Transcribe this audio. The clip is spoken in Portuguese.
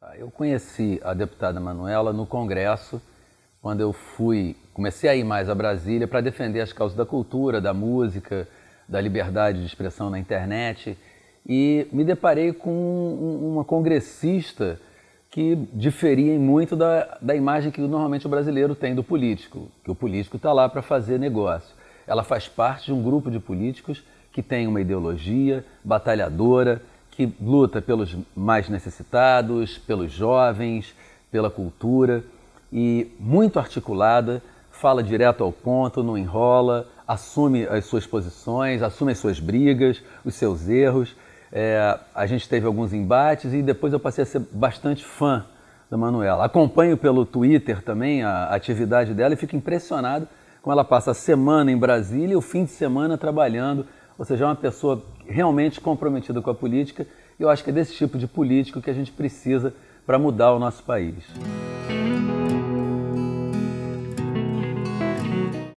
Tá, eu conheci a deputada Manuela no Congresso, quando eu fui, comecei a ir mais a Brasília para defender as causas da cultura, da música, da liberdade de expressão na internet. E me deparei com uma congressista que diferia muito da, da imagem que normalmente o brasileiro tem do político, que o político está lá para fazer negócio. Ela faz parte de um grupo de políticos que tem uma ideologia batalhadora, que luta pelos mais necessitados, pelos jovens, pela cultura e muito articulada, fala direto ao ponto, não enrola, assume as suas posições, assume as suas brigas, os seus erros. É, a gente teve alguns embates e depois eu passei a ser bastante fã da Manuela. Acompanho pelo Twitter também a atividade dela e fico impressionado como ela passa a semana em Brasília e o fim de semana trabalhando. Ou seja, é uma pessoa realmente comprometido com a política. E eu acho que é desse tipo de político que a gente precisa para mudar o nosso país.